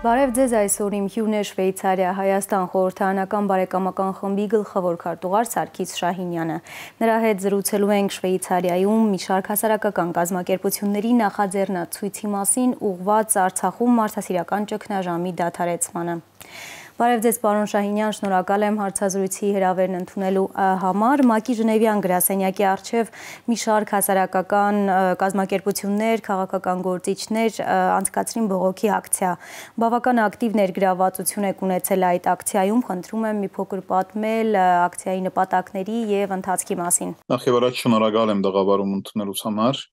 Բարև ձեզ այսօր իմ հյուրն է Շվեյցարիա Հայաստան խորհրդարանական բարեկամական խմբի գլխավոր քարտուղար Սարգիս Շահինյանը։ Նրա հետ զրուցելու ենք Շվեյցարիայում մի շարք հասարակական կազմակերպությունների նախաձեռնացույցի մասին ուղված Արցախում մարդասիրական ճգնաժամի դադարեցմանը։ Բարև ձեզ, պարոն Շահինյան, շնորհակալ եմ հարցազրույցի հրավերն ընդունելու համար։ ՄԱԿ-ի Ժնևյան գրասենյակի արչև մի շարք հասարակական կազմակերպություններ, քաղաքական գործիչներ անցկացրին բողոքի ակցիա։ Բավական ակտիվ ներգրավվածություն եք ունեցել այդ ակցիայում, խնդրում եմ մի փոքր պատմել ակցիայի նպատակների եւ ընթացքի մասին։ Նախ եւ առաջ շնորհակալ եմ դեղավարում ընդունելուց համար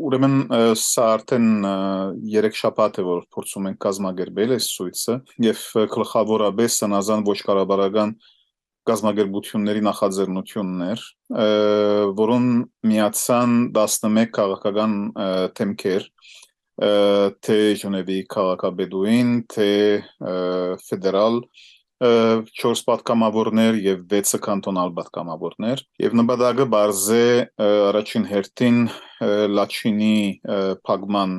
Ուրեմն սա արդեն 3 շաբաթ է, որ փորձում ենք կազմակերպել այս ցույցը եւ գլխավորապես անազան ոչ կառավարական գազագերբությունների նախաձեռնություններ, որոնց միացան 11 քաղաքական թեմքեր, թե Ժնևի քաղաքաբեդուին, թե ֆեդերալ 4 պատգամավորներ եւ 6 կանտոնալ պատգամավորներ եւ նպատակը բարձ է առաջին հերթին լաչինի փակման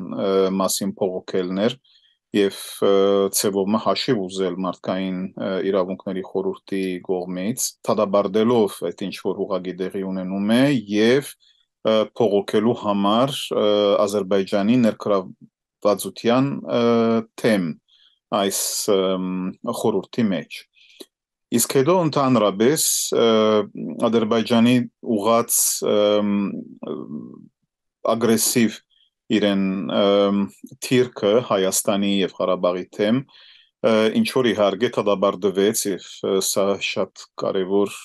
մասին փողոքելներ եւ ծեվոմը հաշիվ ուզել մարդկային իրավունքների խորհրդի կողմից թադաբարդելով այդ ինչ որ ուղագի դեղի ունենում է եւ փողոքելու համար Ադրբեջանի ներքրավվածության թեմ այս խորհրդի մեջ։ Իսկ հետո ընդհանրապես Ադրբեջանի ուղաց ագրեսիվ իրեն թիրքը Հայաստանի եւ Ղարաբաղի թեմ ինչ որ իհարկե դադարդվեց եւ սա շատ կարեւոր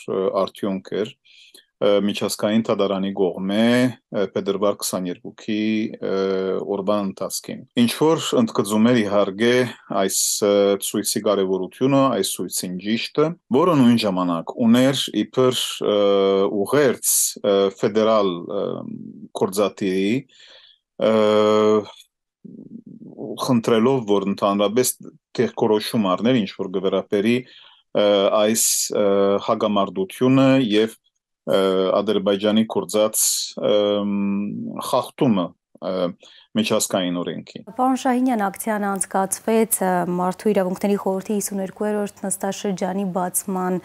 արդյունք էր միջազգային դատարանի գողմե փետրվար 22-ի օրվա ընթացքին ինչ որ ընդգծում էր իհարկե այս ցույցի կարևորությունը այս ցույցին ճիշտը որը նույն ժամանակ ուներ իբր ուղերձ ֆեդերալ կորզատիի խնդրելով որ ընդհանրապես տեղկորոշում առնել ինչ որ գվերապերի այս հագամարտությունը եւ և Ադրբեջանի կորցած խախտումը միջազգային օրենքի։ Պարոն Շահինյան ակցիան անցկացվեց Մարդու իրավունքների խորհրդի 52-րդ նստաշրջանի բացման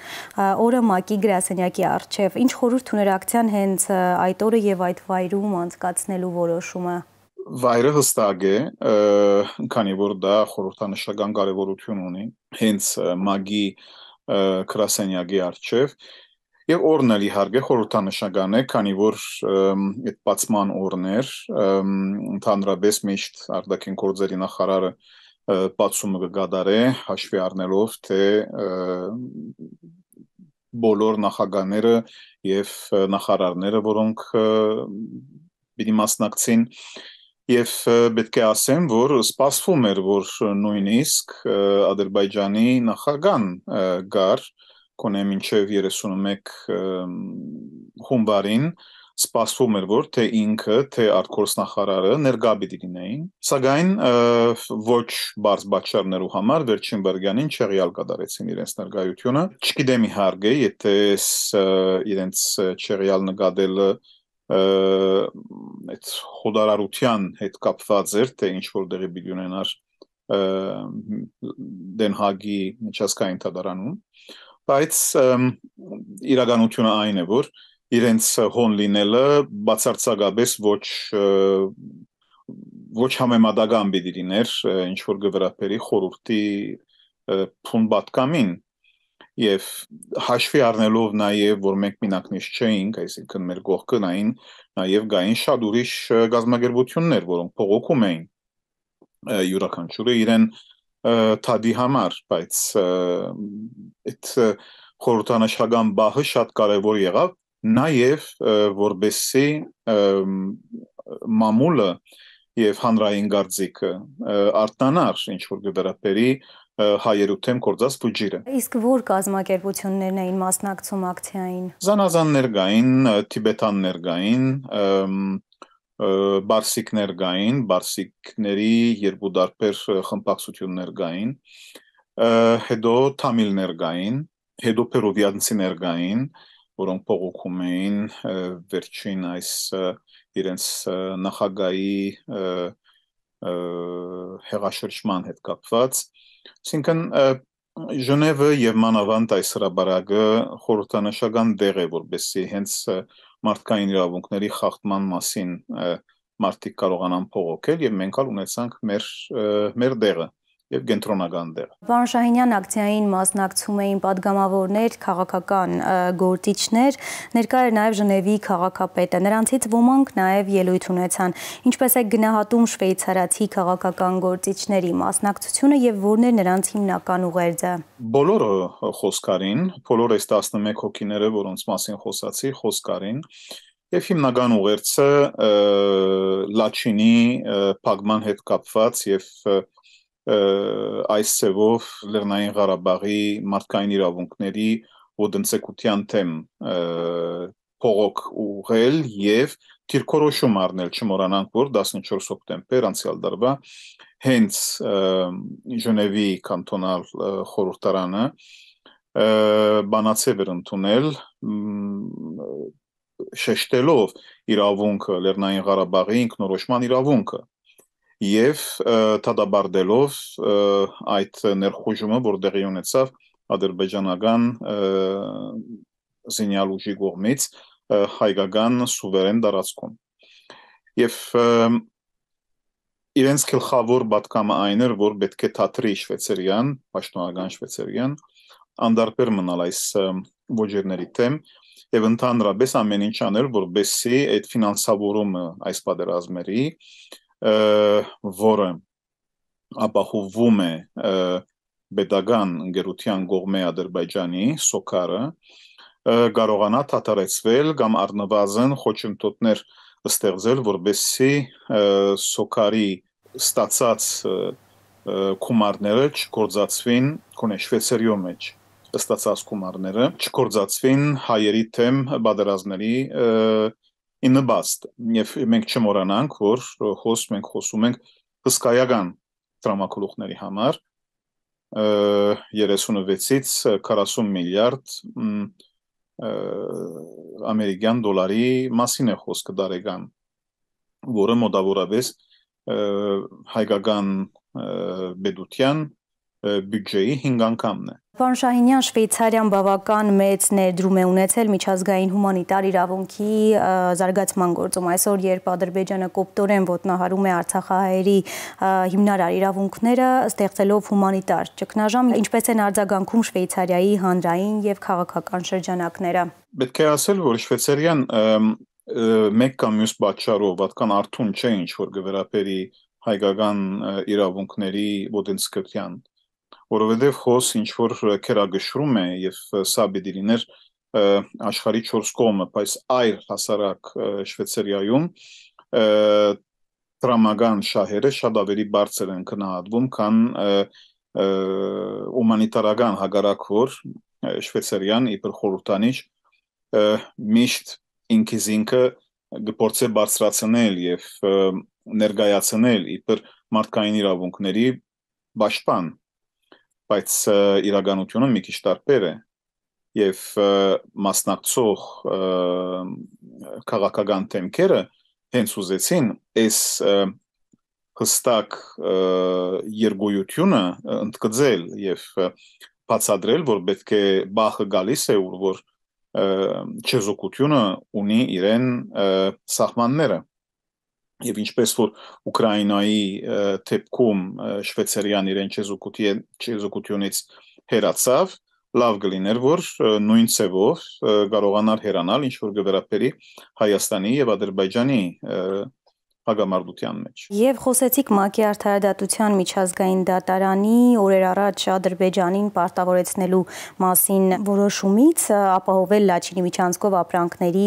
օրը ՄԱԿ-ի գրասենյակի առջև։ Ինչ խորհուրդ ուներ ակցիան հենց այդ օրը եւ այդ վայրում անցկացնելու որոշումը։ Վայրը հստակ է, քանի որ դա խորհրդանշական կարևորություն ունի հենց ՄԱԿ-ի գրասենյակի առջև Եվ օրն էլ իհարկե խորհրդանշական է, քանի որ այդ բացման օրն էր, ընդհանրապես միշտ արդակին գործերի նախարարը բացումը կգադարե հաշվի առնելով թե բոլոր նախագաները եւ նախարարները, որոնք պիտի մասնակցին Եվ պետք է ասեմ, որ սպասվում էր, որ նույնիսկ Ադրբեջանի նախագահան գար, կոնե մինչև 31 հունվարին սպասվում էր որ թե ինքը թե արտգործնախարարը ներկա պիտի լինեին սակայն ոչ բարձ բաչարներու համար վերջին բարգյանին չեղյալ կդարեցին իրենց ներկայությունը չգիտեմ իհարկե եթե իրենց չեղյալ նկատելը այդ հոդարարության հետ կապված էր թե ինչ որ դերի բիգյունենար դենհագի միջազգային դատարանում բայց իրականությունը այն է, որ իրենց հոն լինելը բացարձակապես ոչ ոչ համեմատական պիտի լիներ ինչ որ գվրապերի խորհրդի փուն պատկամին եւ հաշվի առնելով նաեւ որ մենք մինակնից չէինք, այսինքն մեր գողքնային նաեւ գային շատ ուրիշ գազམ-ագերբություններ, որոնք փողոքում էին յուրաքանչյուրը իրեն և, թադի համար, բայց այդ խորհրդանշական բահը շատ կարևոր եղավ նաև որբեսի մամուլը եւ հանրային գործիքը արտանար ինչ որ գդարապերի հայերութեմ կորձած բյուջիրը։ Իսկ որ կազմակերպություններն էին մասնակցում ակցիային։ Զանազաններ կային, Տիբետաններ կային, բարսիկներ գային, բարսիկների երկու դարբեր խմբակցություններ գային, հետո թամիլներ գային, հետո պերովիանցիներ գային, որոնք փողոքում էին վերջին այս իրենց նախագահի հեղաշրջման հետ կապված։ Այսինքն Ժնևը եւ մանավանդ այս հրաբարակը խորհրդանշական դեղ է որովհետեւ հենց մարդկային իրավունքների խախտման մասին մարդիկ կարողանան փողոքել եւ մենք ալ ունեցանք մեր մեր դեղը եւ կենտրոնական դեր։ Պարոն Շահինյան ակցիային մասնակցում էին падգամավորներ, քաղաքական գործիչներ, ներկա էր նաեւ Ժնևի քաղաքապետը։ Նրանցից ոմանք նաեւ ելույթ ունեցան։ Ինչպես է գնահատում շվեյցարացի քաղաքական գործիչների մասնակցությունը եւ որն է նրանց հիմնական ուղերձը։ Բոլորը խոսքարին, բոլոր այս 11 հոգիները, որոնց մասին խոսացի, խոսքարին Եվ հիմնական ուղերձը Լաչինի փակման հետ կապված եւ և այս ցևով Լեռնային Ղարաբաղի մարդկային իրավունքների ոդնցեկության թեմ փողոք ուղել եւ դիրքորոշում առնել, չմոռանանք, որ 14 հոկտեմբեր անցյալ տարվա հենց Ժնևի կանտոնալ խորհրդարանը բանացեվեր ընդունել շեշտելով իրավունքը Լեռնային Ղարաբաղի ինքնորոշման իրավունքը եւ թադաբարդելով այդ ներխուժումը, որ տեղի ունեցավ ադրբեջանական զինյալուժի կողմից հայկական սուվերեն դարածքում։ Եվ իրենց գլխավոր պատկամը այն էր, որ պետք է թատրի շվեցերյան, պաշտոնական շվեցերյան անդարբեր մնալ այս ոչերների թեմ եւ ընդհանրապես ամեն ինչ անել, որբեսի այդ ֆինանսավորումը այս պատերազմների որը ապահովում է pedagogan ընկերության գողմե Ադրբեջանի սոկարը կարողանա թատարեցվել կամ առնվազն խոչընդոտներ ստեղծել, որբեսի սոկարի ստացած կումարները չկործացվին կոնե Շվեյցարիո մեջ ստացած կումարները չկործացվին հայերի թեմ բادرազների in the bust եւ մենք չմոռանանք որ խոս մենք խոսում ենք հսկայական դրամակլուխների համար 36-ից 40 միլիարդ ամերիկյան դոլարի մասին է խոսքը դարեգան որը մոտավորապես հայկական բեդության բյուջեի 5 անգամն է։ Պարոն Շահինյան, Շվեյցարիան բավական մեծ ներդրում է ունեցել միջազգային հումանիտար իրավունքի զարգացման գործում։ Այսօր, երբ Ադրբեջանը կոպտորեն ոտնահարում է Արցախահայերի հիմնարար իրավունքները, ստեղծելով հումանիտար ճգնաժամ, ինչպես են արձագանքում Շվեյցարիայի հանրային եւ քաղաքական շրջանակները։ Պետք է ասել, որ Շվեյցարիան մեկ կամ մյուս պատճառով պատկան արթուն չէ ինչ որ գվերապերի հայկական իրավունքների ոտնսկրթյան որովհետև խոս ինչ որ քերագշրում է եւ սա պիտի լիներ աշխարհի 4 կողմը, բայց այլ հասարակ Շվեյցարիայում տրամական շահերը շատ ավելի բարձր են գնահատվում, քան հումանիտարական հագարակոր Շվեյցարիան իբր խորհրդանիշ միշտ ինքիզ ինքը գործե բարձրացնել եւ ներգայացնել իբր մարդկային իրավունքների պաշտպան բայց իրականությունը մի քիչ տարբեր է եւ մասնակցող քաղաքական թեմքերը հենց ուզեցին այս հստակ երգույթյունը ընդգծել եւ բացադրել որ պետք է բախը գալիս է որ չեզոկությունը ունի իրեն սահմանները եւ ինչպես որ Ուկրաինայի թեպքում Շվեյցարիան իրեն չեզոկուտի չեզոկուտյունից հերացավ, լավ կլիներ որ նույն ցևով կարողանար հերանալ ինչ որ գվերապերի Հայաստանի եւ Ադրբեջանի հագամարտության մեջ։ Եվ խոսեցիք ՄԱԿ-ի արդարադատության միջազգային դատարանի օրեր առաջ Ադրբեջանին պարտավորեցնելու մասին որոշումից ապահովել Լաչինի միջանցքով ապրանքների,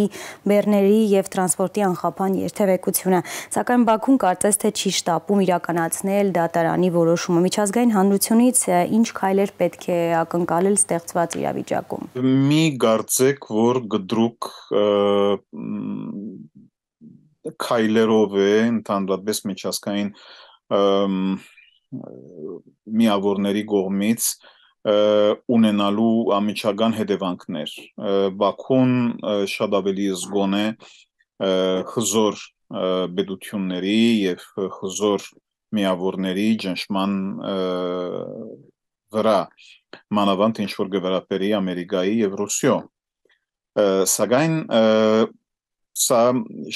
բեռների եւ տրանսպորտի անխափան երթևեկությունը, սակայն Բաքուն կարծես թե չի շտապում իրականացնել դատարանի որոշումը։ Միջազգային հանրությունից ինչ քայլեր պետք է ակնկալել ստեղծված իրավիճակում։ Մի գարցեք, որ գդրուկ քայլերով է ընդհանրապես միջազգային միավորների կողմից ունենալու ամիջական հետևանքներ։ Բաքուն շատ ավելի զգոն է հզոր պետությունների եւ հզոր միավորների ճնշման վրա մանավանդ ինչ որ գվերապերի Ամերիկայի եւ Ռուսիո։ Սակայն սա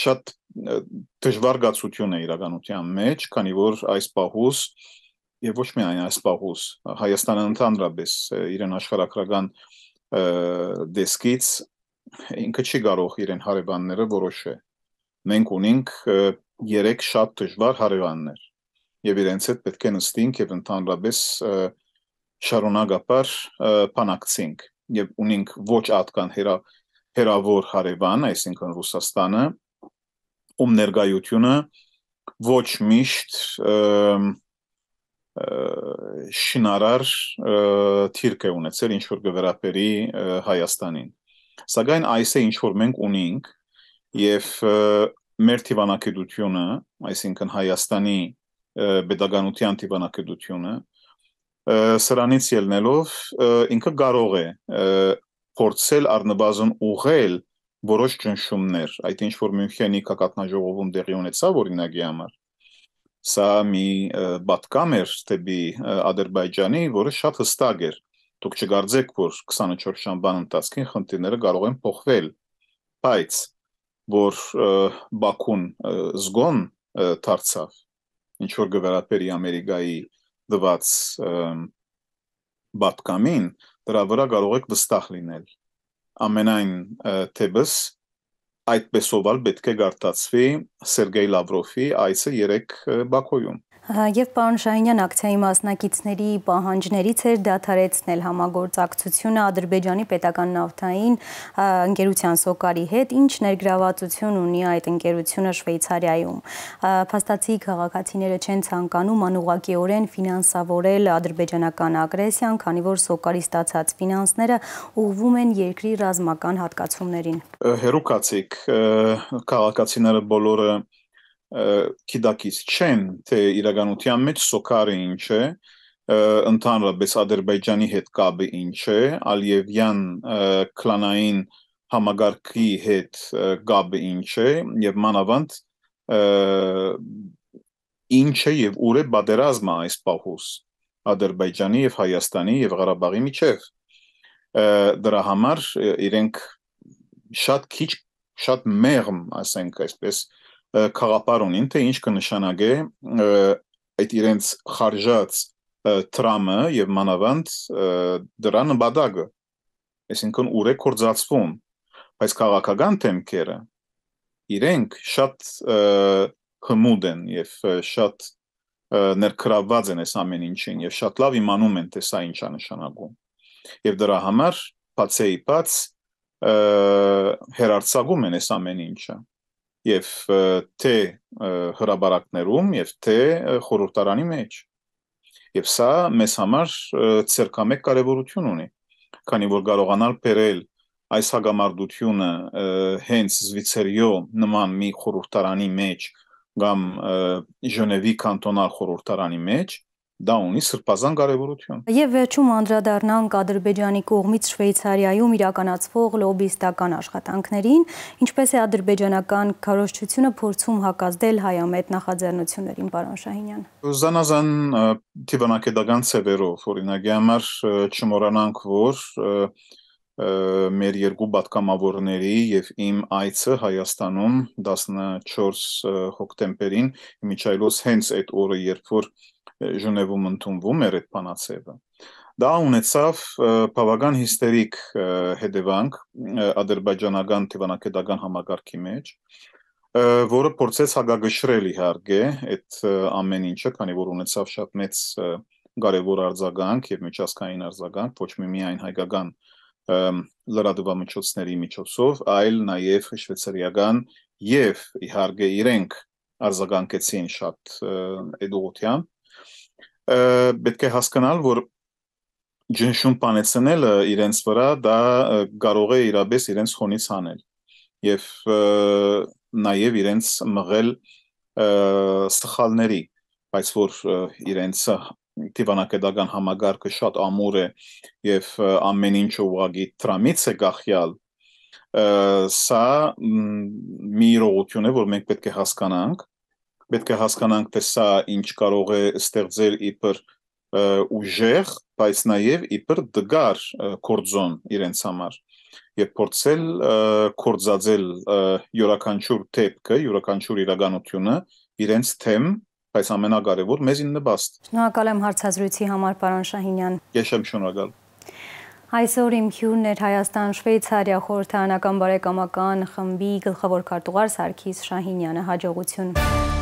շատ դժվար գացություն է իրականության մեջ, քանի որ այս պահուս եւ ոչ միայն այս պահուս Հայաստանը ընդհանրապես իրեն աշխարհակրական դեսկից ինքը չի կարող իրեն հարևանները որոշել։ Մենք ունենք երեք շատ դժվար հարևաններ եւ իրենց հետ պետք է նստենք եւ ընդհանրապես շարունակապար փանակցենք եւ ունենք ոչ ատկան հերա հերավոր հարևան, այսինքն Ռուսաստանը, ում ներկայությունը ոչ միշտ շինարար թիրք է ունեցել ինչ որ գվերապերի Հայաստանին։ Սակայն այս է ինչ որ մենք ունենք եւ մեր տիվանակետությունը, այսինքն Հայաստանի pedagogian տիվանակետությունը սրանից ելնելով ինքը կարող է փորձել առնվազն ուղղել որոշ ճնշումներ, այդ ինչ որ Մյունխենի կակատնաժողովում դեղի ունեցավ օրինակի համար, սա մի պատկամ էր դեպի Ադրբայջանի, որը շատ հստակ էր։ Դուք չգարձեք, որ 24 շաբան ընթացքին խնդիրները կարող են փոխվել, բայց որ Բաքուն զգոն դարձավ ինչ որ գվերապերի Ամերիկայի դված պատկամին, դրա վրա կարող եք վստահ լինել Ամենայն թեբս այդպեսով ալ պետք է գարտացվի Սերգեյ Լավրովի այցը 3 Բաքոյում։ Եվ պարոն Շահինյան ակցիայի մասնակիցների պահանջներից էր դադարեցնել համագործակցությունը Ադրբեջանի պետական նավթային ընկերության Սոկարի հետ, ինչ ներգրավվածություն ունի այդ ընկերությունը Շվեյցարիայում։ Փաստացի քաղաքացիները չեն ցանկանում անուղակիորեն ֆինանսավորել ադրբեջանական ագրեսիան, քանի որ Սոկարի ստացած ֆինանսները ուղղվում են երկրի ռազմական հատկացումներին։ Հերուկացիկ քաղաքացիները բոլորը քիդակից չեն թե իրականության մեջ սոկարը ինչ է ընդհանրապես ադրբեջանի հետ կապը ինչ է ալիևյան կլանային համագարկի հետ կապը ինչ է եւ մանավանդ ինչ է եւ ուր է բادرազմը այս պահուս ադրբեջանի եւ հայաստանի եւ Ղարաբաղի միջեւ դրա համար իրենք շատ քիչ շատ մեղմ ասենք այսպես խաղապար ունին, թե ինչ կնշանակե այդ իրենց խարժած տրամը եւ մանավանդ դրա նպատակը։ Այսինքն ուր է կորցածվում, բայց քաղաքական թեմքերը իրենք շատ հմուտ են եւ շատ ներքրաված են այս ամեն ինչին եւ շատ լավ իմանում են թե սա ինչա նշանակում։ Եվ դրա համար բացեի բաց հերարցակում են այս ամեն ինչը եւ թե հրաբարակներում եւ թե խորհրդարանի մեջ եւ սա մեզ համար ցերկամեկ կարեւորություն ունի քանի որ կարողանալ բերել այս հագամարդությունը հենց Զվիցերիո նման մի խորհրդարանի մեջ կամ Ժնևի կանտոնալ խորհրդարանի մեջ դա ունի սրբազան կարևորություն։ Եվ վերջում անդրադառնանք Ադրբեջանի կողմից Շվեյցարիայում իրականացվող լոբիստական աշխատանքներին, ինչպես է ադրբեջանական քարոշչությունը փորձում հակազդել հայամետ նախաձեռնություններին, պարոն Շահինյան։ Զանազան տիվանակեդական ծևերով, օրինակի համար չմոռանանք, որ մեր երկու պատգամավորների եւ իմ այցը Հայաստանում 14 հոկտեմբերին միջայլոց հենց այդ օրը, երբ որ Ժնևում ընդունվում էր այդ բանացեվը դա ունեցավ բավական հիստերիկ հետևանք ադրբեջանական դիվանագիտական համագարկի մեջ որը փորձեց հագագշրել իհարկե այդ ամեն ինչը քանի որ ունեցավ շատ մեծ կարևոր արձագանք եւ միջազգային արձագանք ոչ միայն հայկական լրատվամիջոցների միջոցով այլ նաեւ շվեյցարիական եւ իհարկե իրենք արձագանքեցին շատ այդ ուղղությամբ պետք է հասկանալ, որ ջնշում պանեցնելը իրենց վրա դա կարող է իրապես իրենց խոնից անել եւ նաեւ իրենց մղել սխալների բայց որ իրենց դիվանագիտական համագարկը շատ ամուր է եւ ամեն ինչ ուղագի տրամից է գախյալ սա մի իրողություն է որ մենք պետք է հասկանանք պետք է հասկանանք, թե սա ինչ կարող է ստեղծել իբր ուժեղ, բայց նաև իբր դգար կորձոն իրենց համար եւ փորձել կորձածել յուրաքանչյուր թեփքը, յուրաքանչյուր իրականությունը իրենց թեմ, բայց ամենակարևոր մեզին նպաստ։ Շնորհակալ եմ հարցազրույցի համար, պարոն Շահինյան։ Ես եմ շնորհակալ։ Այսօր իմ քյուրն էր Հայաստան-Շվեյցարիա խորհրդարանական բարեկամական խմբի գլխավոր քարտուղար Սարգիս Շահինյանը հաջողություն։